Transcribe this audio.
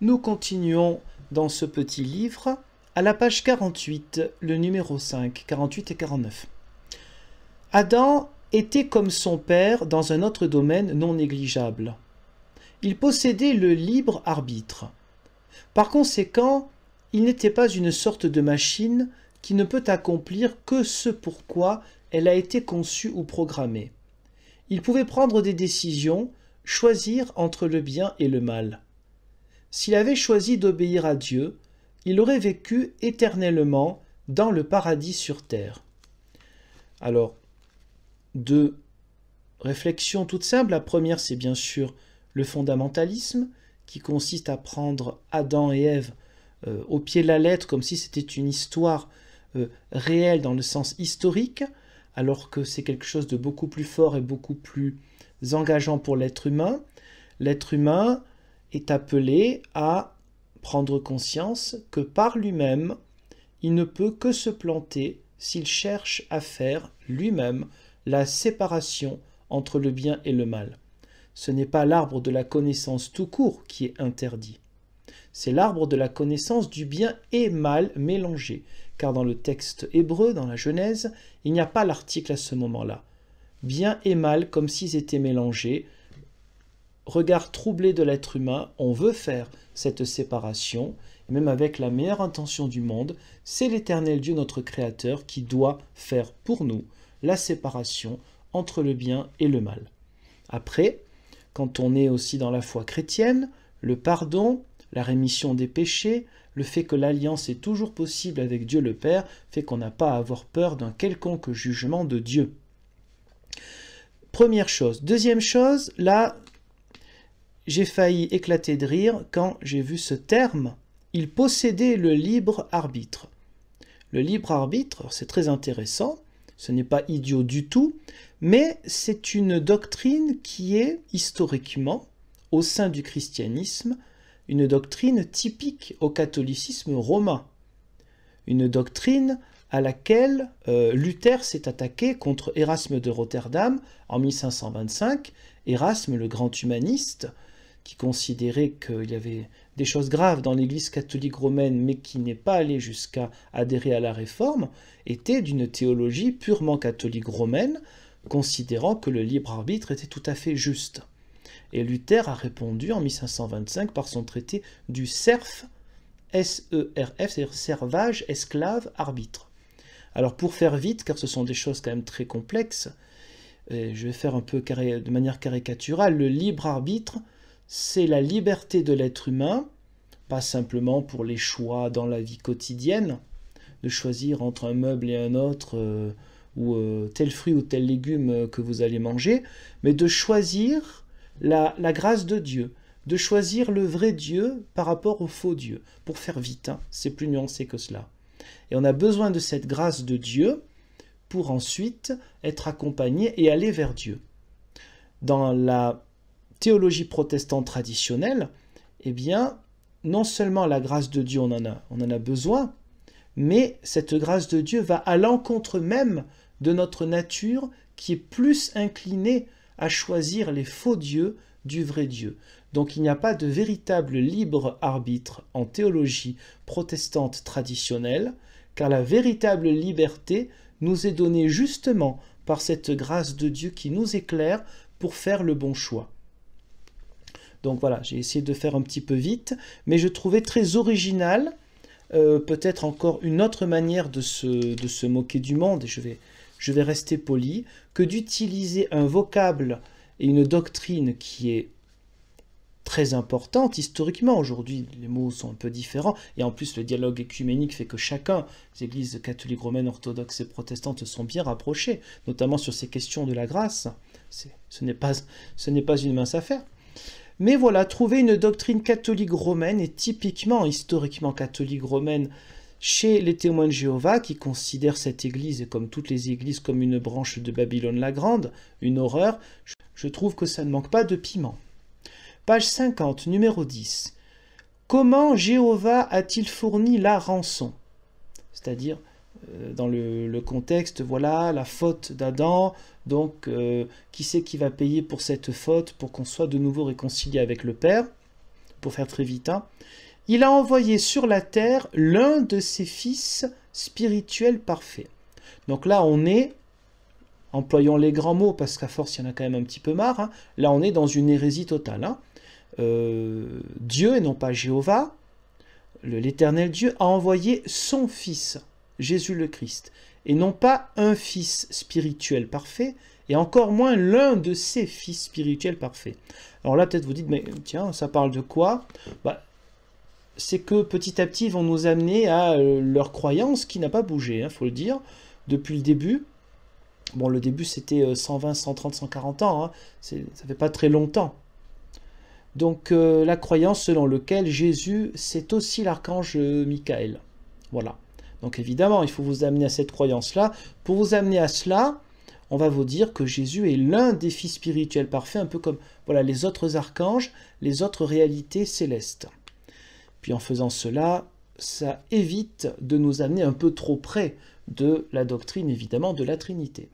Nous continuons dans ce petit livre à la page 48, le numéro 5, 48 et 49. Adam était comme son père dans un autre domaine non négligeable. Il possédait le libre arbitre. Par conséquent, il n'était pas une sorte de machine qui ne peut accomplir que ce pourquoi elle a été conçue ou programmée. Il pouvait prendre des décisions, choisir entre le bien et le mal s'il avait choisi d'obéir à Dieu, il aurait vécu éternellement dans le paradis sur terre. Alors, deux réflexions toutes simples. La première, c'est bien sûr le fondamentalisme, qui consiste à prendre Adam et Ève euh, au pied de la lettre comme si c'était une histoire euh, réelle dans le sens historique, alors que c'est quelque chose de beaucoup plus fort et beaucoup plus engageant pour l'être humain. L'être humain, est appelé à prendre conscience que par lui-même, il ne peut que se planter s'il cherche à faire lui-même la séparation entre le bien et le mal. Ce n'est pas l'arbre de la connaissance tout court qui est interdit. C'est l'arbre de la connaissance du bien et mal mélangé, car dans le texte hébreu, dans la Genèse, il n'y a pas l'article à ce moment-là. Bien et mal comme s'ils étaient mélangés, regard troublé de l'être humain, on veut faire cette séparation, même avec la meilleure intention du monde, c'est l'éternel Dieu notre Créateur qui doit faire pour nous la séparation entre le bien et le mal. Après, quand on est aussi dans la foi chrétienne, le pardon, la rémission des péchés, le fait que l'alliance est toujours possible avec Dieu le Père, fait qu'on n'a pas à avoir peur d'un quelconque jugement de Dieu. Première chose. Deuxième chose, là, j'ai failli éclater de rire quand j'ai vu ce terme. Il possédait le libre arbitre. Le libre arbitre, c'est très intéressant, ce n'est pas idiot du tout, mais c'est une doctrine qui est historiquement, au sein du christianisme, une doctrine typique au catholicisme romain. Une doctrine à laquelle euh, Luther s'est attaqué contre Erasme de Rotterdam en 1525, Erasme le grand humaniste, qui considérait qu'il y avait des choses graves dans l'Église catholique romaine, mais qui n'est pas allé jusqu'à adhérer à la réforme, était d'une théologie purement catholique romaine, considérant que le libre arbitre était tout à fait juste. Et Luther a répondu en 1525 par son traité du serf, S-E-R-F, c'est-à-dire servage, esclave, arbitre. Alors pour faire vite, car ce sont des choses quand même très complexes, je vais faire un peu de manière caricaturale, le libre arbitre c'est la liberté de l'être humain, pas simplement pour les choix dans la vie quotidienne, de choisir entre un meuble et un autre, euh, ou euh, tel fruit ou tel légume euh, que vous allez manger, mais de choisir la, grâce de Dieu, de choisir le vrai Dieu par rapport au faux Dieu, pour faire vite, hein, c'est plus nuancé que cela. Et on a besoin de cette grâce de Dieu pour ensuite être accompagné et aller vers Dieu. Dans la théologie protestante traditionnelle, eh bien, non seulement la grâce de Dieu, on en a, on en a besoin, mais cette grâce de Dieu va à l'encontre même de notre nature qui est plus inclinée à choisir les faux dieux du vrai Dieu. Donc il n'y a pas de véritable libre arbitre en théologie protestante traditionnelle, car la véritable liberté nous est donnée justement par cette grâce de Dieu qui nous éclaire pour faire le bon choix. Donc voilà, j'ai essayé de faire un petit peu vite, mais je trouvais très original, euh, peut-être encore une autre manière de se, de se moquer du monde, et je vais, je vais rester poli, que d'utiliser un vocable et une doctrine qui est très importante historiquement. Aujourd'hui, les mots sont un peu différents, et en plus, le dialogue écuménique fait que chacun, les églises catholiques, romaines, orthodoxes et protestantes, sont bien rapprochées, notamment sur ces questions de la grâce. Ce n'est pas, pas une mince affaire. Mais voilà, trouver une doctrine catholique romaine et typiquement historiquement catholique romaine chez les témoins de Jéhovah qui considèrent cette église, et comme toutes les églises, comme une branche de Babylone la Grande, une horreur, je trouve que ça ne manque pas de piment. Page 50, numéro 10. Comment Jéhovah a-t-il fourni la rançon C'est-à-dire euh, dans le, contexte, voilà, la faute d'Adam, donc euh, qui c'est qui va payer pour cette faute pour qu'on soit de nouveau réconcilié avec le Père, pour faire très vite, hein. il a envoyé sur la terre l'un de ses fils spirituels parfaits. Donc là, on est, employons les grands mots parce qu'à force, il y en a quand même un petit peu marre, hein. là, on est dans une hérésie totale. Hein. Euh, Dieu, et non pas Jéhovah, l'Éternel Dieu, a envoyé son fils Jésus le Christ, et non pas un fils spirituel parfait, et encore moins l'un de ses fils spirituels parfaits. Alors là, peut-être vous dites, mais tiens, ça parle de quoi bah, C'est que petit à petit, ils vont nous amener à euh, leur croyance qui n'a pas bougé, il hein, faut le dire, depuis le début. Bon, le début, c'était 120, 130, 140 ans, hein, ça fait pas très longtemps. Donc euh, la croyance selon laquelle Jésus, c'est aussi l'archange euh, Michael. Voilà. Donc évidemment, il faut vous amener à cette croyance-là. Pour vous amener à cela, on va vous dire que Jésus est l'un des fils spirituels parfaits, un peu comme voilà les autres archanges, les autres réalités célestes. Puis en faisant cela, ça évite de nous amener un peu trop près de la doctrine, évidemment, de la Trinité.